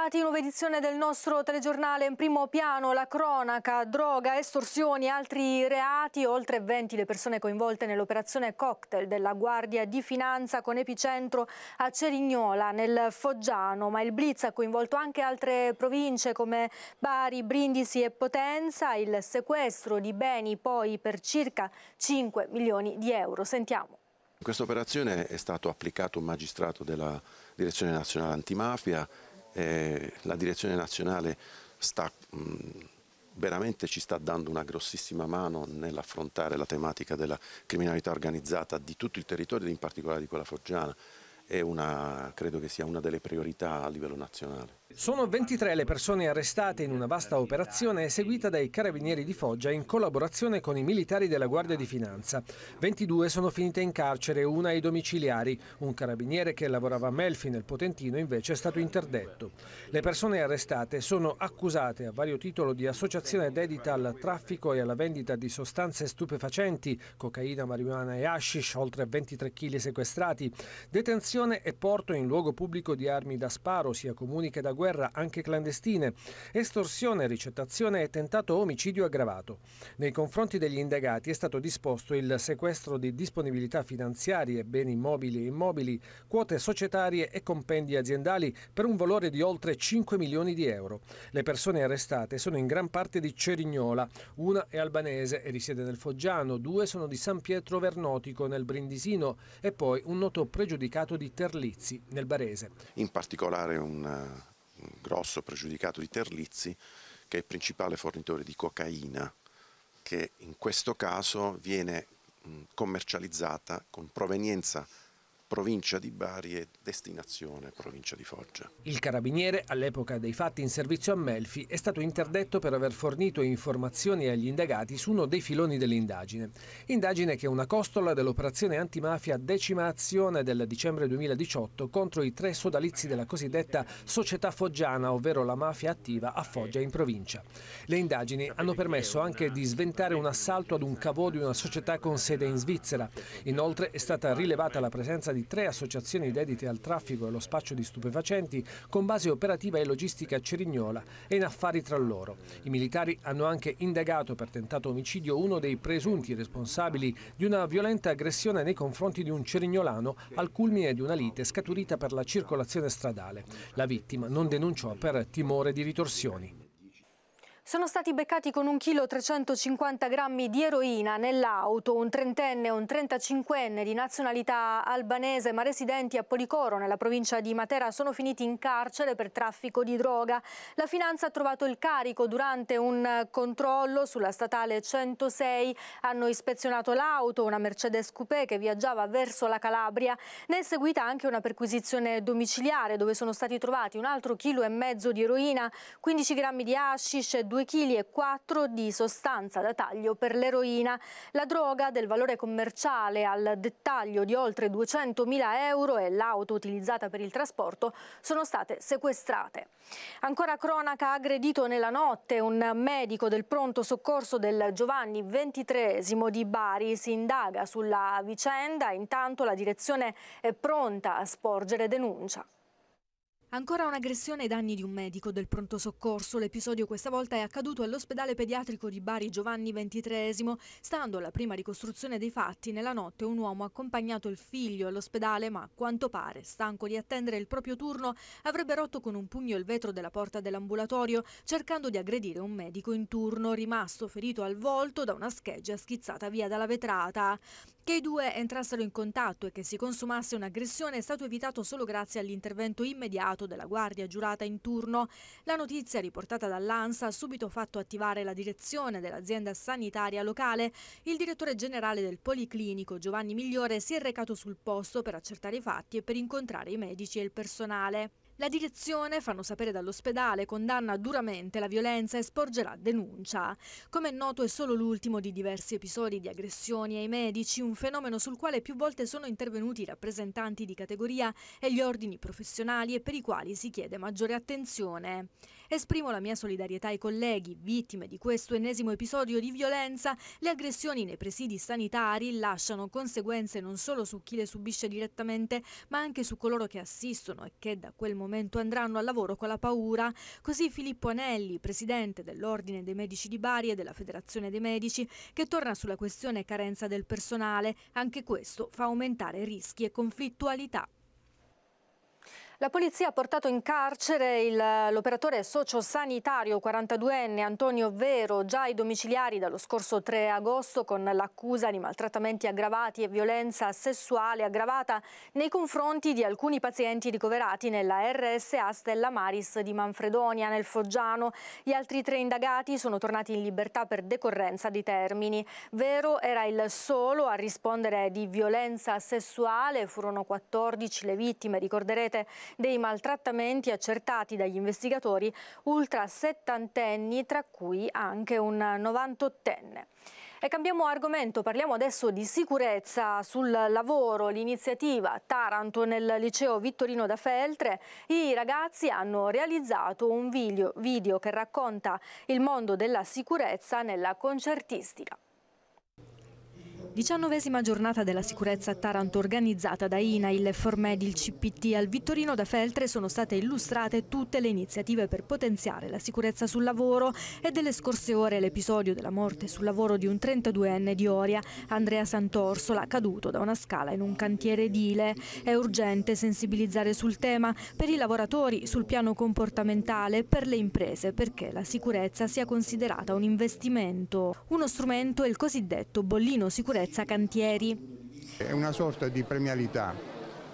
trovati in nuova edizione del nostro telegiornale in primo piano la cronaca, droga, estorsioni e altri reati, oltre 20 le persone coinvolte nell'operazione cocktail della Guardia di Finanza con epicentro a Cerignola nel Foggiano, ma il blitz ha coinvolto anche altre province come Bari, Brindisi e Potenza, il sequestro di beni poi per circa 5 milioni di euro. Sentiamo. In questa operazione è stato applicato un magistrato della Direzione Nazionale Antimafia eh, la direzione nazionale sta, mh, veramente ci sta dando una grossissima mano nell'affrontare la tematica della criminalità organizzata di tutto il territorio e in particolare di quella foggiana. È una, credo che sia una delle priorità a livello nazionale. Sono 23 le persone arrestate in una vasta operazione eseguita dai carabinieri di Foggia in collaborazione con i militari della Guardia di Finanza. 22 sono finite in carcere, una ai domiciliari. Un carabiniere che lavorava a Melfi nel Potentino invece è stato interdetto. Le persone arrestate sono accusate a vario titolo di associazione dedita al traffico e alla vendita di sostanze stupefacenti, cocaina, marijuana e hashish, oltre 23 kg sequestrati, detenzione e porto in luogo pubblico di armi da sparo, sia comuni che da guerra guerra anche clandestine, estorsione, ricettazione e tentato omicidio aggravato. Nei confronti degli indagati è stato disposto il sequestro di disponibilità finanziarie, beni mobili e immobili, quote societarie e compendi aziendali per un valore di oltre 5 milioni di euro. Le persone arrestate sono in gran parte di Cerignola, una è albanese e risiede nel Foggiano, due sono di San Pietro Vernotico nel Brindisino e poi un noto pregiudicato di Terlizzi nel Barese. In particolare un grosso pregiudicato di Terlizzi, che è il principale fornitore di cocaina, che in questo caso viene commercializzata con provenienza provincia di Bari e destinazione provincia di Foggia. Il carabiniere, all'epoca dei fatti in servizio a Melfi, è stato interdetto per aver fornito informazioni agli indagati su uno dei filoni dell'indagine. Indagine che è una costola dell'operazione antimafia decima azione del dicembre 2018 contro i tre sodalizi della cosiddetta società foggiana, ovvero la mafia attiva a Foggia in provincia. Le indagini hanno permesso anche di sventare un assalto ad un cavò di una società con sede in Svizzera. Inoltre è stata rilevata la presenza di di tre associazioni dedite al traffico e allo spaccio di stupefacenti con base operativa e logistica a Cerignola e in affari tra loro. I militari hanno anche indagato per tentato omicidio uno dei presunti responsabili di una violenta aggressione nei confronti di un cerignolano al culmine di una lite scaturita per la circolazione stradale. La vittima non denunciò per timore di ritorsioni. Sono stati beccati con un chilo 350 grammi di eroina nell'auto un trentenne e un 35enne di nazionalità albanese ma residenti a Policoro nella provincia di Matera sono finiti in carcere per traffico di droga. La finanza ha trovato il carico durante un controllo sulla statale 106. Hanno ispezionato l'auto, una Mercedes Coupé che viaggiava verso la Calabria. Ne è seguita anche una perquisizione domiciliare dove sono stati trovati un altro chilo e mezzo di eroina, 15 grammi di hashish e due 2,4 kg di sostanza da taglio per l'eroina. La droga del valore commerciale al dettaglio di oltre 200.000 euro e l'auto utilizzata per il trasporto sono state sequestrate. Ancora cronaca aggredito nella notte un medico del pronto soccorso del Giovanni XXIII di Bari si indaga sulla vicenda, intanto la direzione è pronta a sporgere denuncia. Ancora un'aggressione ai danni di un medico del pronto soccorso. L'episodio questa volta è accaduto all'ospedale pediatrico di Bari Giovanni XXIII. Stando alla prima ricostruzione dei fatti, nella notte un uomo ha accompagnato il figlio all'ospedale ma a quanto pare, stanco di attendere il proprio turno, avrebbe rotto con un pugno il vetro della porta dell'ambulatorio cercando di aggredire un medico in turno rimasto ferito al volto da una scheggia schizzata via dalla vetrata. Che i due entrassero in contatto e che si consumasse un'aggressione è stato evitato solo grazie all'intervento immediato Stato della Guardia giurata in turno. La notizia riportata dall'ANSA ha subito fatto attivare la direzione dell'azienda sanitaria locale. Il direttore generale del Policlinico, Giovanni Migliore, si è recato sul posto per accertare i fatti e per incontrare i medici e il personale. La direzione, fanno sapere dall'ospedale, condanna duramente la violenza e sporgerà denuncia. Come è noto è solo l'ultimo di diversi episodi di aggressioni ai medici, un fenomeno sul quale più volte sono intervenuti i rappresentanti di categoria e gli ordini professionali e per i quali si chiede maggiore attenzione. Esprimo la mia solidarietà ai colleghi, vittime di questo ennesimo episodio di violenza. Le aggressioni nei presidi sanitari lasciano conseguenze non solo su chi le subisce direttamente, ma anche su coloro che assistono e che da quel momento andranno al lavoro con la paura. Così Filippo Anelli, presidente dell'Ordine dei Medici di Bari e della Federazione dei Medici, che torna sulla questione carenza del personale. Anche questo fa aumentare rischi e conflittualità. La polizia ha portato in carcere l'operatore sociosanitario 42enne Antonio Vero, già ai domiciliari dallo scorso 3 agosto con l'accusa di maltrattamenti aggravati e violenza sessuale aggravata nei confronti di alcuni pazienti ricoverati nella RSA Stella Maris di Manfredonia nel Foggiano. Gli altri tre indagati sono tornati in libertà per decorrenza di termini. Vero era il solo a rispondere di violenza sessuale, furono 14 le vittime, ricorderete dei maltrattamenti accertati dagli investigatori ultra settantenni, tra cui anche un 98enne. E cambiamo argomento, parliamo adesso di sicurezza sul lavoro, l'iniziativa Taranto nel liceo Vittorino da Feltre. I ragazzi hanno realizzato un video, video che racconta il mondo della sicurezza nella concertistica. Diciannovesima giornata della sicurezza a Taranto organizzata da INAIL, Formed, il CPT al Vittorino da Feltre sono state illustrate tutte le iniziative per potenziare la sicurezza sul lavoro e delle scorse ore l'episodio della morte sul lavoro di un 32enne di Oria, Andrea Santorsola, caduto da una scala in un cantiere edile. È urgente sensibilizzare sul tema per i lavoratori, sul piano comportamentale, per le imprese, perché la sicurezza sia considerata un investimento. Uno strumento è il cosiddetto bollino sicurezza Piazza Cantieri. È una sorta di premialità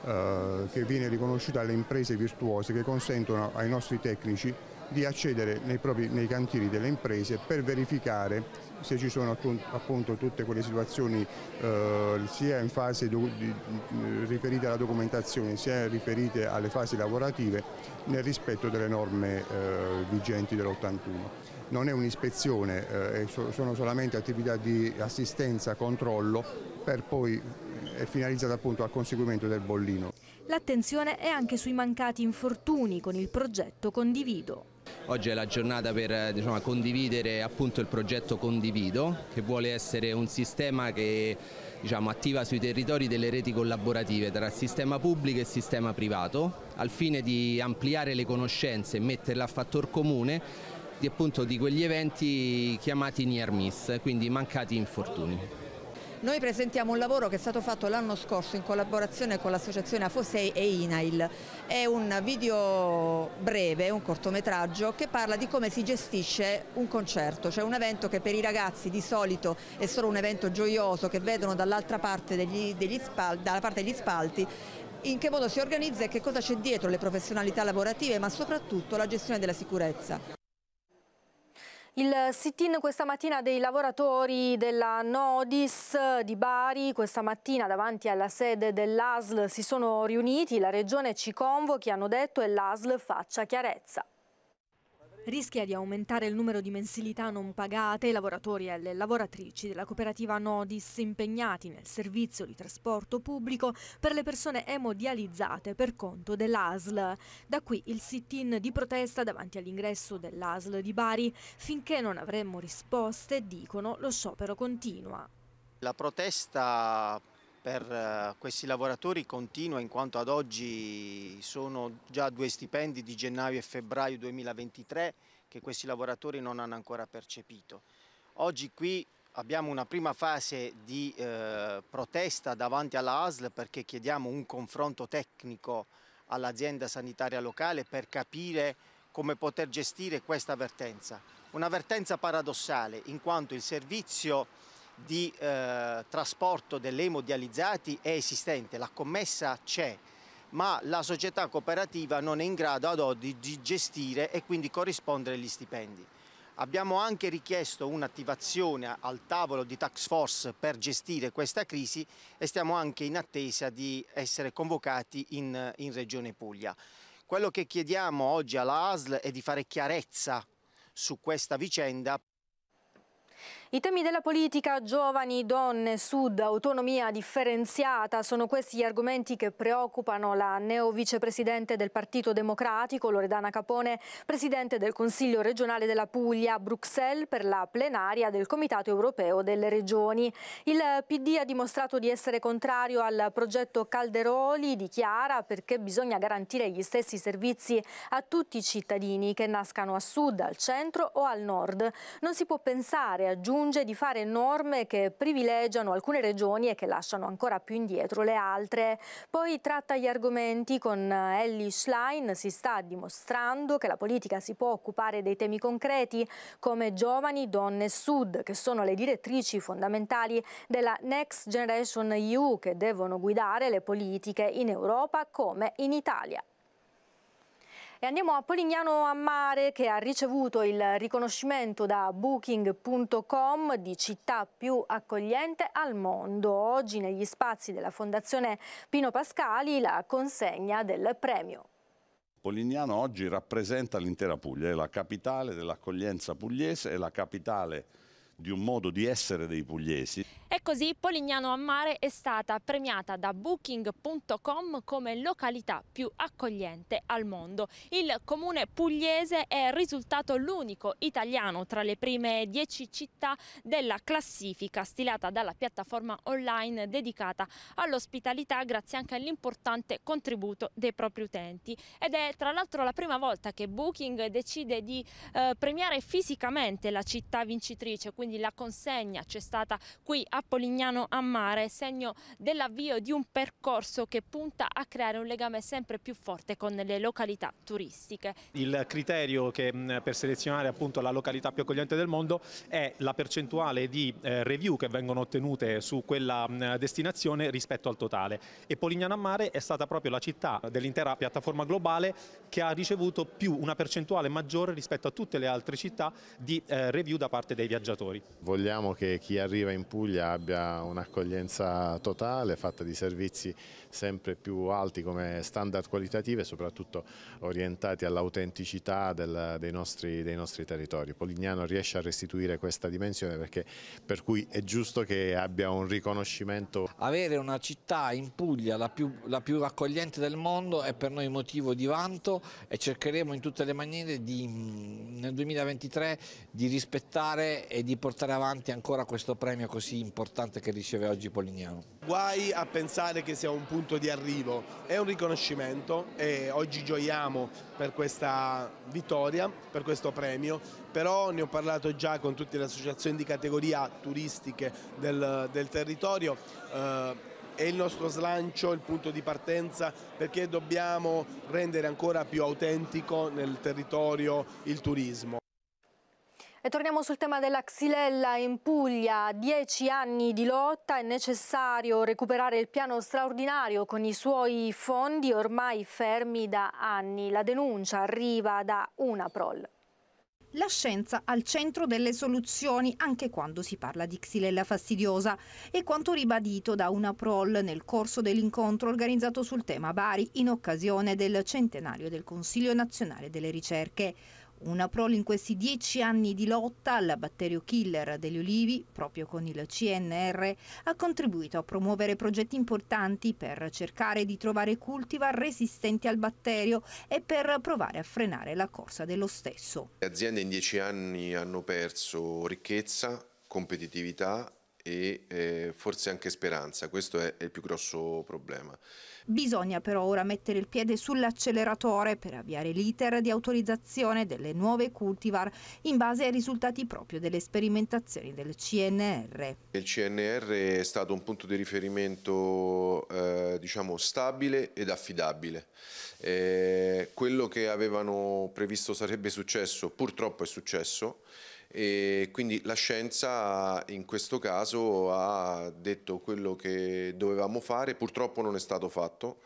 eh, che viene riconosciuta alle imprese virtuose che consentono ai nostri tecnici di accedere nei, propri, nei cantieri delle imprese per verificare se ci sono appunto tutte quelle situazioni eh, sia in fase do, di, eh, riferite alla documentazione sia riferite alle fasi lavorative nel rispetto delle norme eh, vigenti dell'81 non è un'ispezione, eh, sono solamente attività di assistenza, controllo, per poi eh, è finalizzata appunto al conseguimento del bollino. L'attenzione è anche sui mancati infortuni con il progetto Condivido. Oggi è la giornata per eh, diciamo, condividere appunto il progetto Condivido, che vuole essere un sistema che diciamo, attiva sui territori delle reti collaborative tra sistema pubblico e sistema privato, al fine di ampliare le conoscenze e metterle a fattor comune di, appunto, di quegli eventi chiamati near miss, quindi mancati infortuni. Noi presentiamo un lavoro che è stato fatto l'anno scorso in collaborazione con l'associazione Afosei e Inail. È un video breve, un cortometraggio che parla di come si gestisce un concerto, cioè un evento che per i ragazzi di solito è solo un evento gioioso che vedono dall'altra parte degli, degli spal, dalla parte degli spalti in che modo si organizza e che cosa c'è dietro le professionalità lavorative ma soprattutto la gestione della sicurezza. Il sit-in questa mattina dei lavoratori della Nodis di Bari, questa mattina davanti alla sede dell'ASL si sono riuniti, la regione ci convochi, hanno detto e l'ASL faccia chiarezza rischia di aumentare il numero di mensilità non pagate, ai lavoratori e alle lavoratrici della cooperativa Nodis impegnati nel servizio di trasporto pubblico per le persone emodializzate per conto dell'ASL. Da qui il sit-in di protesta davanti all'ingresso dell'ASL di Bari. Finché non avremo risposte, dicono, lo sciopero continua. La protesta per eh, questi lavoratori continua in quanto ad oggi sono già due stipendi di gennaio e febbraio 2023 che questi lavoratori non hanno ancora percepito. Oggi qui abbiamo una prima fase di eh, protesta davanti alla ASL perché chiediamo un confronto tecnico all'azienda sanitaria locale per capire come poter gestire questa avvertenza. Un'avvertenza paradossale in quanto il servizio di eh, trasporto delle emodializzati è esistente, la commessa c'è, ma la società cooperativa non è in grado ad oggi di gestire e quindi corrispondere agli stipendi. Abbiamo anche richiesto un'attivazione al tavolo di tax force per gestire questa crisi e stiamo anche in attesa di essere convocati in, in Regione Puglia. Quello che chiediamo oggi alla ASL è di fare chiarezza su questa vicenda. I temi della politica, giovani, donne, sud, autonomia differenziata, sono questi gli argomenti che preoccupano la neo vicepresidente del Partito Democratico, Loredana Capone, presidente del Consiglio regionale della Puglia a Bruxelles per la plenaria del Comitato europeo delle regioni. Il PD ha dimostrato di essere contrario al progetto Calderoli, dichiara, perché bisogna garantire gli stessi servizi a tutti i cittadini che nascano a sud, al centro o al nord. Non si può pensare, aggiungere, aggiunge di fare norme che privilegiano alcune regioni e che lasciano ancora più indietro le altre. Poi tratta gli argomenti con eh, Ellie Schlein, si sta dimostrando che la politica si può occupare dei temi concreti come giovani, donne e sud, che sono le direttrici fondamentali della Next Generation EU che devono guidare le politiche in Europa come in Italia andiamo a Polignano a Mare che ha ricevuto il riconoscimento da Booking.com di città più accogliente al mondo. Oggi negli spazi della Fondazione Pino Pascali la consegna del premio. Polignano oggi rappresenta l'intera Puglia, è la capitale dell'accoglienza pugliese, è la capitale di un modo di essere dei pugliesi. E così Polignano a Mare è stata premiata da Booking.com come località più accogliente al mondo. Il comune pugliese è risultato l'unico italiano tra le prime 10 città della classifica stilata dalla piattaforma online dedicata all'ospitalità grazie anche all'importante contributo dei propri utenti. Ed è tra l'altro la prima volta che Booking decide di eh, premiare fisicamente la città vincitrice, quindi quindi la consegna c'è stata qui a Polignano a Mare, segno dell'avvio di un percorso che punta a creare un legame sempre più forte con le località turistiche. Il criterio che, mm, per selezionare appunto la località più accogliente del mondo è la percentuale di eh, review che vengono ottenute su quella mm, destinazione rispetto al totale e Polignano a Mare è stata proprio la città dell'intera piattaforma globale che ha ricevuto più una percentuale maggiore rispetto a tutte le altre città di eh, review da parte dei viaggiatori lavoratori. Vogliamo che chi arriva in Puglia abbia un'accoglienza totale, fatta di servizi sempre più alti come standard qualitative e soprattutto orientati all'autenticità dei, nostri, dei nostri territori. Polignano riesce a restituire questa dimensione perché, per cui è giusto che abbia un riconoscimento. Avere una città in Puglia la più, la più raccogliente del mondo è per noi motivo di vanto e cercheremo in tutte le maniere di, mm, nel 2023 di rispettare e di portare avanti ancora questo premio così importante che riceve oggi Polignano. Guai a pensare che sia un punto di arrivo, è un riconoscimento e oggi gioiamo per questa vittoria, per questo premio, però ne ho parlato già con tutte le associazioni di categoria turistiche del, del territorio. Eh, è il nostro slancio, il punto di partenza perché dobbiamo rendere ancora più autentico nel territorio il turismo. E torniamo sul tema della Xilella in Puglia, dieci anni di lotta, è necessario recuperare il piano straordinario con i suoi fondi ormai fermi da anni. La denuncia arriva da una prol. La scienza al centro delle soluzioni anche quando si parla di xilella fastidiosa è quanto ribadito da una prol nel corso dell'incontro organizzato sul tema Bari in occasione del centenario del Consiglio nazionale delle ricerche. Una prole in questi dieci anni di lotta al batterio killer degli olivi, proprio con il CNR, ha contribuito a promuovere progetti importanti per cercare di trovare cultivar resistenti al batterio e per provare a frenare la corsa dello stesso. Le aziende in dieci anni hanno perso ricchezza, competitività e eh, forse anche speranza, questo è, è il più grosso problema. Bisogna però ora mettere il piede sull'acceleratore per avviare l'iter di autorizzazione delle nuove cultivar in base ai risultati proprio delle sperimentazioni del CNR. Il CNR è stato un punto di riferimento eh, diciamo stabile ed affidabile. Eh, quello che avevano previsto sarebbe successo purtroppo è successo e quindi la scienza in questo caso ha detto quello che dovevamo fare, purtroppo non è stato fatto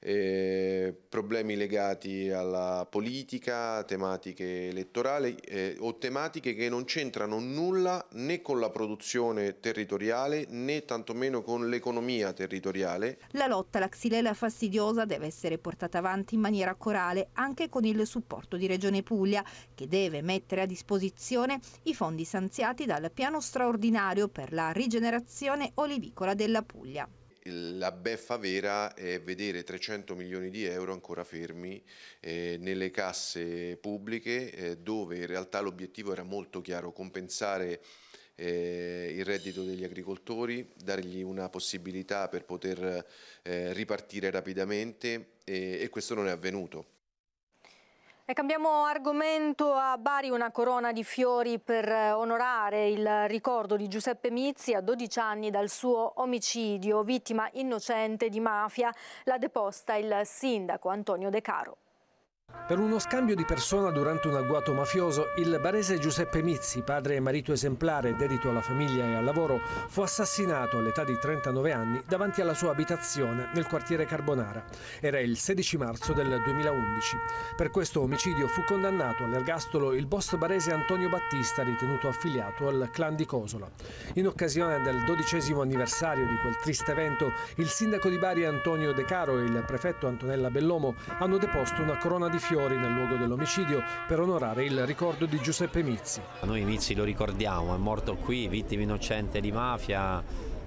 eh, problemi legati alla politica, tematiche elettorali eh, o tematiche che non c'entrano nulla né con la produzione territoriale né tantomeno con l'economia territoriale. La lotta alla xylella fastidiosa deve essere portata avanti in maniera corale anche con il supporto di Regione Puglia che deve mettere a disposizione i fondi stanziati dal piano straordinario per la rigenerazione olivicola della Puglia la beffa vera è vedere 300 milioni di euro ancora fermi eh, nelle casse pubbliche eh, dove in realtà l'obiettivo era molto chiaro, compensare eh, il reddito degli agricoltori, dargli una possibilità per poter eh, ripartire rapidamente eh, e questo non è avvenuto. E cambiamo argomento a Bari, una corona di fiori per eh, onorare il ricordo di Giuseppe Mizzi a 12 anni dal suo omicidio, vittima innocente di mafia, l'ha deposta il sindaco Antonio De Caro. Per uno scambio di persona durante un agguato mafioso, il barese Giuseppe Mizzi, padre e marito esemplare, dedito alla famiglia e al lavoro, fu assassinato all'età di 39 anni davanti alla sua abitazione nel quartiere Carbonara. Era il 16 marzo del 2011. Per questo omicidio fu condannato all'ergastolo il boss barese Antonio Battista, ritenuto affiliato al clan di Cosola. In occasione del dodicesimo anniversario di quel triste evento, il sindaco di Bari Antonio De Caro e il prefetto Antonella Bellomo hanno deposto una corona di di fiori nel luogo dell'omicidio per onorare il ricordo di Giuseppe Mizzi. Noi Mizzi lo ricordiamo, è morto qui, vittima innocente di mafia,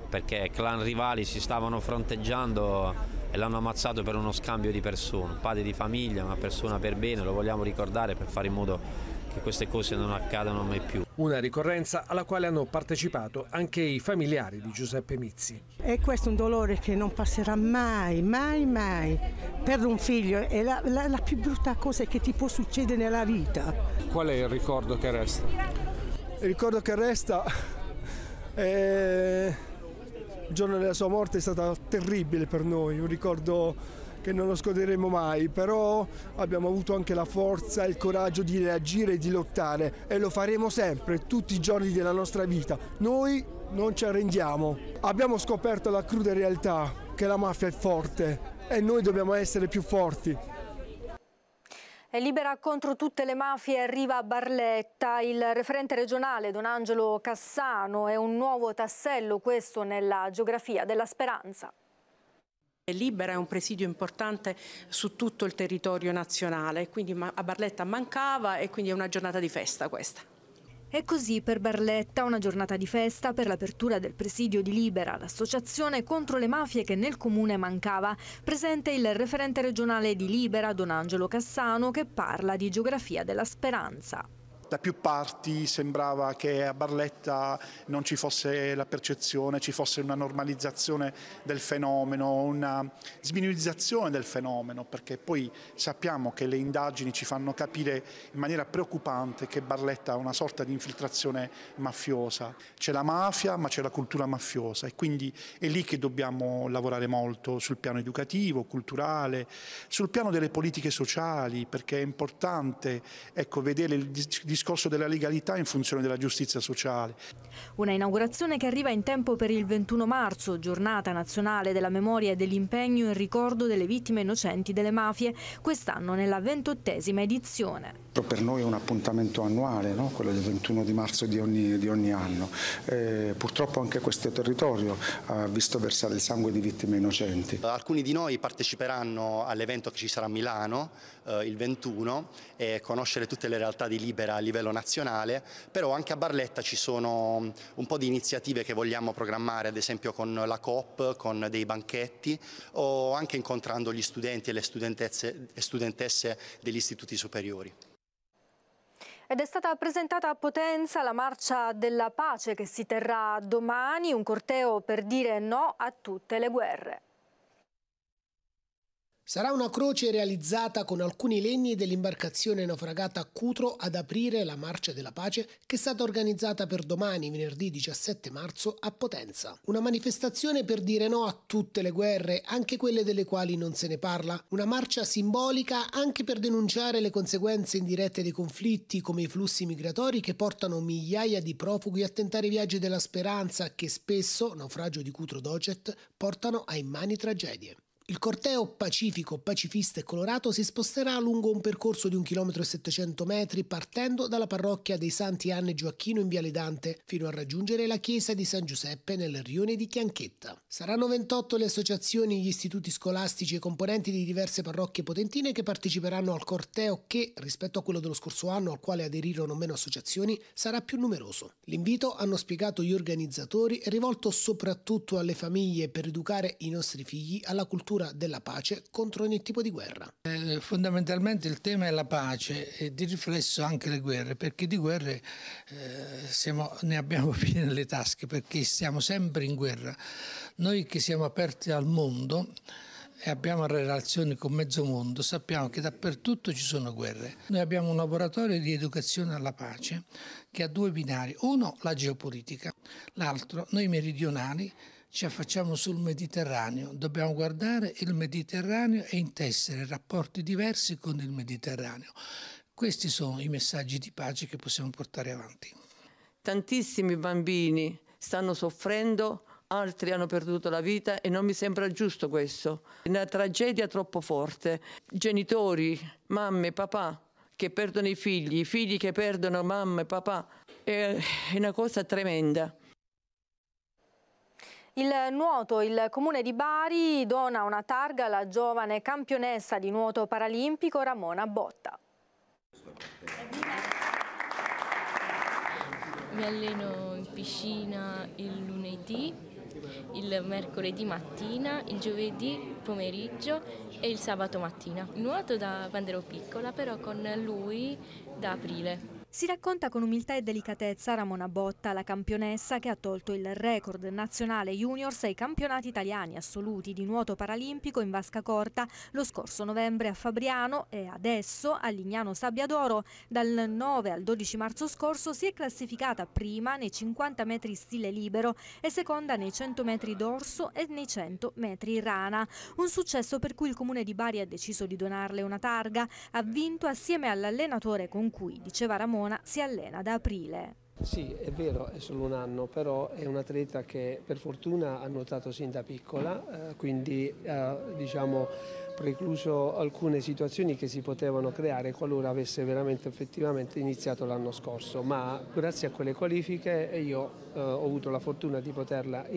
perché clan rivali si stavano fronteggiando e l'hanno ammazzato per uno scambio di persone, un padre di famiglia, una persona per bene, lo vogliamo ricordare per fare in modo che queste cose non accadano mai più. Una ricorrenza alla quale hanno partecipato anche i familiari di Giuseppe Mizzi. E questo è un dolore che non passerà mai, mai, mai. Per un figlio è la, la, la più brutta cosa che ti può succedere nella vita. Qual è il ricordo che resta? Il ricordo che resta è... Il giorno della sua morte è stato terribile per noi, un ricordo che non lo scoderemo mai, però abbiamo avuto anche la forza e il coraggio di reagire e di lottare e lo faremo sempre, tutti i giorni della nostra vita. Noi non ci arrendiamo. Abbiamo scoperto la cruda realtà che la mafia è forte e noi dobbiamo essere più forti. È libera contro tutte le mafie arriva a Barletta. Il referente regionale Don Angelo Cassano è un nuovo tassello, questo nella geografia della speranza. Libera è un presidio importante su tutto il territorio nazionale, quindi a Barletta mancava e quindi è una giornata di festa questa. E così per Barletta una giornata di festa per l'apertura del presidio di Libera, l'associazione contro le mafie che nel comune mancava. Presente il referente regionale di Libera, Don Angelo Cassano, che parla di geografia della speranza. Da più parti sembrava che a Barletta non ci fosse la percezione, ci fosse una normalizzazione del fenomeno, una sminimizzazione del fenomeno, perché poi sappiamo che le indagini ci fanno capire in maniera preoccupante che Barletta ha una sorta di infiltrazione mafiosa. C'è la mafia ma c'è la cultura mafiosa e quindi è lì che dobbiamo lavorare molto sul piano educativo, culturale, sul piano delle politiche sociali, perché è importante ecco, vedere il discorso discorso della legalità in funzione della giustizia sociale. Una inaugurazione che arriva in tempo per il 21 marzo, giornata nazionale della memoria e dell'impegno in ricordo delle vittime innocenti delle mafie, quest'anno nella ventottesima edizione. Per noi è un appuntamento annuale, no? quello del 21 di marzo di ogni, di ogni anno. Eh, purtroppo anche questo territorio ha visto versare il sangue di vittime innocenti. Alcuni di noi parteciperanno all'evento che ci sarà a Milano eh, il 21 e conoscere tutte le realtà di Libera livello nazionale, però anche a Barletta ci sono un po' di iniziative che vogliamo programmare, ad esempio con la COP, con dei banchetti o anche incontrando gli studenti e le studentesse, studentesse degli istituti superiori. Ed è stata presentata a Potenza la marcia della pace che si terrà domani, un corteo per dire no a tutte le guerre. Sarà una croce realizzata con alcuni legni dell'imbarcazione naufragata a Cutro ad aprire la Marcia della Pace che è stata organizzata per domani, venerdì 17 marzo, a Potenza. Una manifestazione per dire no a tutte le guerre, anche quelle delle quali non se ne parla. Una marcia simbolica anche per denunciare le conseguenze indirette dei conflitti, come i flussi migratori che portano migliaia di profughi a tentare i viaggi della speranza che spesso, naufragio di Cutro Docet, portano a immani tragedie. Il corteo pacifico, pacifista e colorato si sposterà lungo un percorso di 1,7 km metri partendo dalla parrocchia dei Santi Anne Gioacchino in Viale Dante fino a raggiungere la chiesa di San Giuseppe nel rione di Chianchetta. Saranno 28 le associazioni, gli istituti scolastici e componenti di diverse parrocchie potentine che parteciperanno al corteo che, rispetto a quello dello scorso anno al quale aderirono meno associazioni, sarà più numeroso. L'invito, hanno spiegato gli organizzatori, è rivolto soprattutto alle famiglie per educare i nostri figli alla cultura cultura della pace contro ogni tipo di guerra. Eh, fondamentalmente il tema è la pace e di riflesso anche le guerre, perché di guerre eh, siamo, ne abbiamo piene le tasche, perché siamo sempre in guerra. Noi che siamo aperti al mondo e abbiamo relazioni con mezzo mondo, sappiamo che dappertutto ci sono guerre. Noi abbiamo un laboratorio di educazione alla pace che ha due binari, uno la geopolitica, l'altro noi meridionali ci affacciamo sul Mediterraneo, dobbiamo guardare il Mediterraneo e intessere rapporti diversi con il Mediterraneo. Questi sono i messaggi di pace che possiamo portare avanti. Tantissimi bambini stanno soffrendo, altri hanno perduto la vita e non mi sembra giusto questo. È una tragedia troppo forte. Genitori, mamme, papà che perdono i figli, i figli che perdono mamma e papà, è una cosa tremenda. Il nuoto, il comune di Bari dona una targa alla giovane campionessa di nuoto paralimpico Ramona Botta. Mi alleno in piscina il lunedì, il mercoledì mattina, il giovedì pomeriggio e il sabato mattina. Nuoto da quando ero piccola, però con lui da aprile. Si racconta con umiltà e delicatezza Ramona Botta, la campionessa che ha tolto il record nazionale juniors ai campionati italiani assoluti di nuoto paralimpico in vasca corta lo scorso novembre a Fabriano e adesso a Lignano d'Oro. Dal 9 al 12 marzo scorso si è classificata prima nei 50 metri stile libero e seconda nei 100 metri dorso e nei 100 metri rana. Un successo per cui il comune di Bari ha deciso di donarle una targa. Ha vinto assieme all'allenatore con cui, diceva Ramona, Verona si allena da aprile. Sì, è vero, è solo un anno, però è un atleta che per fortuna ha nuotato sin da piccola, eh, quindi eh, diciamo precluso alcune situazioni che si potevano creare qualora avesse veramente effettivamente iniziato l'anno scorso, ma grazie a quelle qualifiche io eh, ho avuto la fortuna di poterla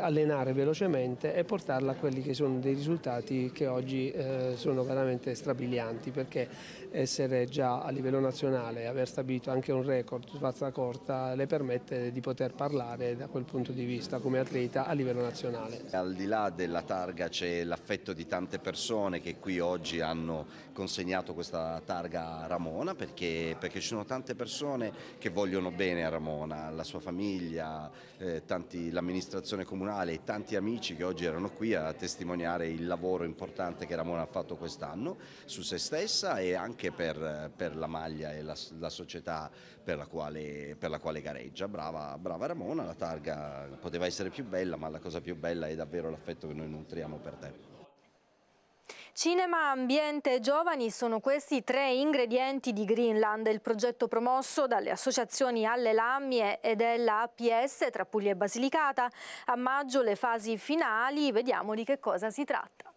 allenare velocemente e portarla a quelli che sono dei risultati che oggi eh, sono veramente strabilianti perché essere già a livello nazionale, aver stabilito anche un record su fatta corta le permette di poter parlare da quel punto di vista come atleta a livello nazionale. Al di là della targa c'è l'affetto di tante persone persone che qui oggi hanno consegnato questa targa a Ramona perché, perché ci sono tante persone che vogliono bene a Ramona, la sua famiglia, eh, l'amministrazione comunale e tanti amici che oggi erano qui a testimoniare il lavoro importante che Ramona ha fatto quest'anno su se stessa e anche per, per la maglia e la, la società per la, quale, per la quale, gareggia. Brava, brava Ramona, la targa poteva essere più bella ma la cosa più bella è davvero l'affetto che noi nutriamo per te. Cinema, ambiente e giovani sono questi tre ingredienti di Greenland, il progetto promosso dalle associazioni Alle Lammie e della APS tra Puglia e Basilicata. A maggio le fasi finali, vediamo di che cosa si tratta.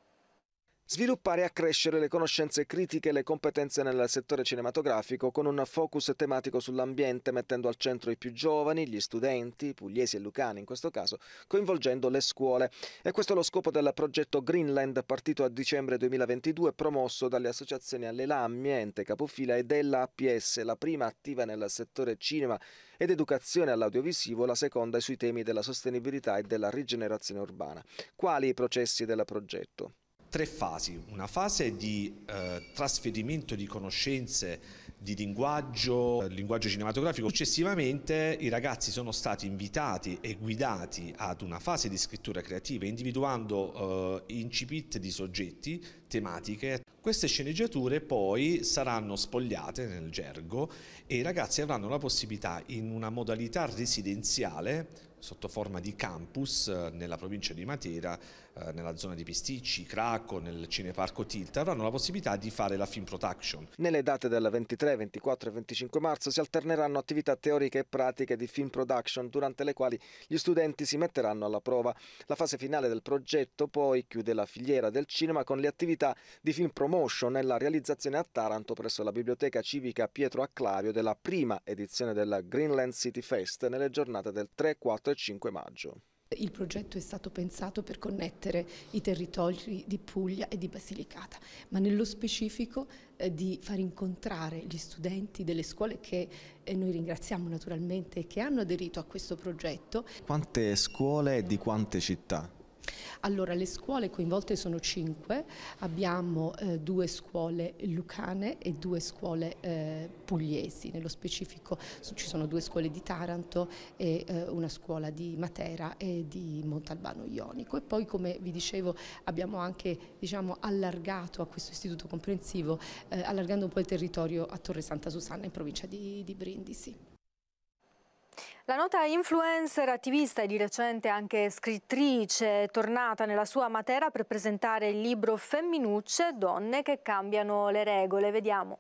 Sviluppare e accrescere le conoscenze critiche e le competenze nel settore cinematografico con un focus tematico sull'ambiente mettendo al centro i più giovani, gli studenti, pugliesi e lucani in questo caso, coinvolgendo le scuole. E questo è lo scopo del progetto Greenland partito a dicembre 2022 promosso dalle associazioni Alle Ambiente Capofila e della APS, la prima attiva nel settore cinema ed educazione all'audiovisivo, la seconda sui temi della sostenibilità e della rigenerazione urbana. Quali i processi del progetto? tre fasi, una fase di eh, trasferimento di conoscenze di linguaggio, eh, linguaggio cinematografico. Successivamente i ragazzi sono stati invitati e guidati ad una fase di scrittura creativa individuando eh, incipit di soggetti, tematiche. Queste sceneggiature poi saranno spogliate nel gergo e i ragazzi avranno la possibilità in una modalità residenziale sotto forma di campus eh, nella provincia di Matera eh, nella zona di Pisticci, Craco, nel cineparco Tilt, avranno la possibilità di fare la film production. Nelle date del 23, 24 e 25 marzo si alterneranno attività teoriche e pratiche di film production durante le quali gli studenti si metteranno alla prova. La fase finale del progetto poi chiude la filiera del cinema con le attività di film promotion e la realizzazione a Taranto presso la biblioteca civica Pietro Acclavio della prima edizione della Greenland City Fest nelle giornate del 3, 4 e 5 maggio il progetto è stato pensato per connettere i territori di Puglia e di Basilicata, ma nello specifico eh, di far incontrare gli studenti delle scuole che eh, noi ringraziamo naturalmente e che hanno aderito a questo progetto. Quante scuole e di quante città? Allora, le scuole coinvolte sono cinque, abbiamo eh, due scuole lucane e due scuole eh, pugliesi, nello specifico ci sono due scuole di Taranto e eh, una scuola di Matera e di Montalbano Ionico e poi come vi dicevo abbiamo anche diciamo, allargato a questo istituto comprensivo, eh, allargando un po' il territorio a Torre Santa Susanna in provincia di, di Brindisi. La nota influencer, attivista e di recente anche scrittrice, è tornata nella sua matera per presentare il libro Femminucce, donne che cambiano le regole. Vediamo.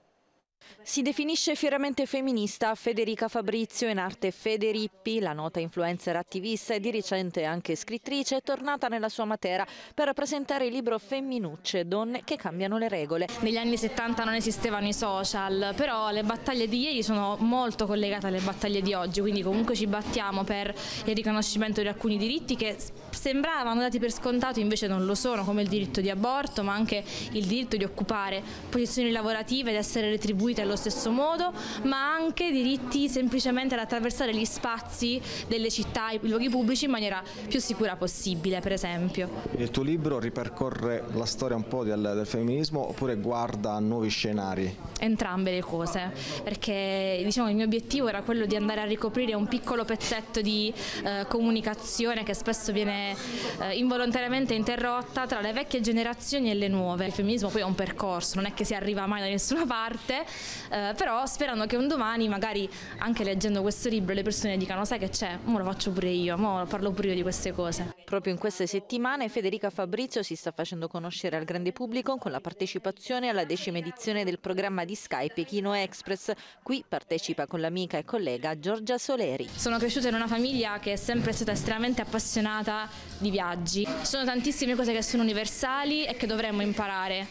Si definisce fieramente femminista Federica Fabrizio in arte Federippi, la nota influencer attivista e di recente anche scrittrice, è tornata nella sua matera per rappresentare il libro Femminucce, donne che cambiano le regole. Negli anni 70 non esistevano i social, però le battaglie di ieri sono molto collegate alle battaglie di oggi, quindi comunque ci battiamo per il riconoscimento di alcuni diritti che sembravano dati per scontato, invece non lo sono, come il diritto di aborto, ma anche il diritto di occupare posizioni lavorative, di essere retribuiti distribuite allo stesso modo, ma anche diritti semplicemente ad attraversare gli spazi delle città, i luoghi pubblici in maniera più sicura possibile, per esempio. Il tuo libro ripercorre la storia un po' del, del femminismo oppure guarda a nuovi scenari? Entrambe le cose, perché diciamo, il mio obiettivo era quello di andare a ricoprire un piccolo pezzetto di eh, comunicazione che spesso viene eh, involontariamente interrotta tra le vecchie generazioni e le nuove. Il femminismo poi è un percorso, non è che si arriva mai da nessuna parte, eh, però sperando che un domani magari anche leggendo questo libro le persone dicano sai che c'è, ora lo faccio pure io, ora parlo pure io di queste cose. Proprio in queste settimane Federica Fabrizio si sta facendo conoscere al grande pubblico con la partecipazione alla decima edizione del programma di Sky Pechino Express. Qui partecipa con l'amica e collega Giorgia Soleri. Sono cresciuta in una famiglia che è sempre stata estremamente appassionata di viaggi. Sono tantissime cose che sono universali e che dovremmo imparare.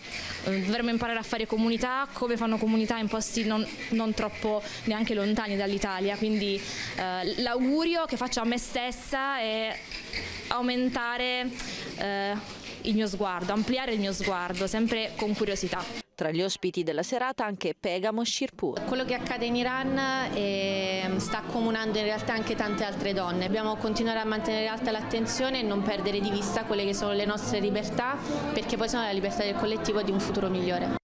Eh, dovremmo imparare a fare comunità, come fanno comunità in posti non, non troppo neanche lontani dall'Italia. Quindi eh, l'augurio che faccio a me stessa è aumentare eh, il mio sguardo, ampliare il mio sguardo, sempre con curiosità. Tra gli ospiti della serata anche Pegamo Shirpur. Quello che accade in Iran eh, sta accomunando in realtà anche tante altre donne. Dobbiamo continuare a mantenere alta l'attenzione e non perdere di vista quelle che sono le nostre libertà, perché poi sono la libertà del collettivo e di un futuro migliore.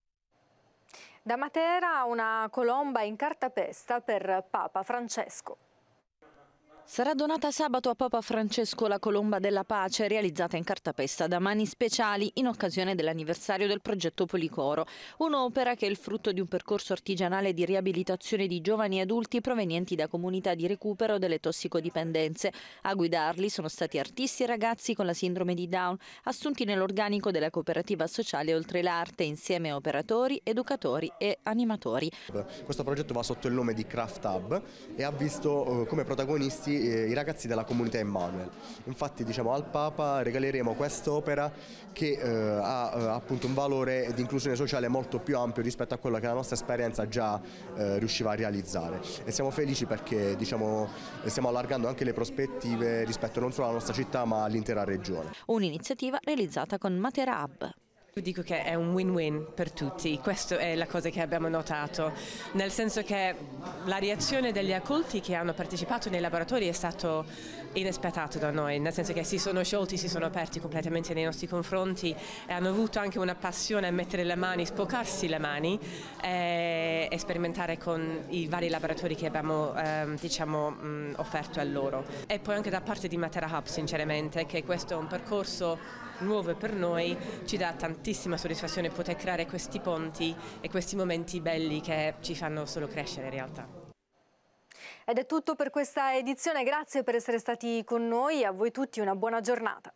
Da Matera una colomba in cartapesta per Papa Francesco. Sarà donata sabato a Papa Francesco la Colomba della Pace, realizzata in cartapesta da mani speciali in occasione dell'anniversario del progetto Policoro, un'opera che è il frutto di un percorso artigianale di riabilitazione di giovani e adulti provenienti da comunità di recupero delle tossicodipendenze. A guidarli sono stati artisti e ragazzi con la sindrome di Down, assunti nell'organico della cooperativa sociale Oltre l'Arte, insieme a operatori, educatori e animatori. Questo progetto va sotto il nome di Craft Hub e ha visto eh, come protagonisti eh, i ragazzi della comunità Emmanuel. Infatti diciamo, al Papa regaleremo quest'opera che eh, ha eh, appunto un valore di inclusione sociale molto più ampio rispetto a quello che la nostra esperienza già eh, riusciva a realizzare e siamo felici perché diciamo, stiamo allargando anche le prospettive rispetto non solo alla nostra città ma all'intera regione. Un'iniziativa realizzata con Matera Hub. Io dico che è un win-win per tutti, questa è la cosa che abbiamo notato, nel senso che la reazione degli accolti che hanno partecipato nei laboratori è stata inaspettata da noi, nel senso che si sono sciolti, si sono aperti completamente nei nostri confronti e hanno avuto anche una passione a mettere le mani, spocarsi le mani e, e sperimentare con i vari laboratori che abbiamo ehm, diciamo, mh, offerto a loro. E poi anche da parte di Matera Hub sinceramente, che questo è un percorso nuovo e per noi ci dà tantissima soddisfazione poter creare questi ponti e questi momenti belli che ci fanno solo crescere in realtà. Ed è tutto per questa edizione, grazie per essere stati con noi e a voi tutti una buona giornata.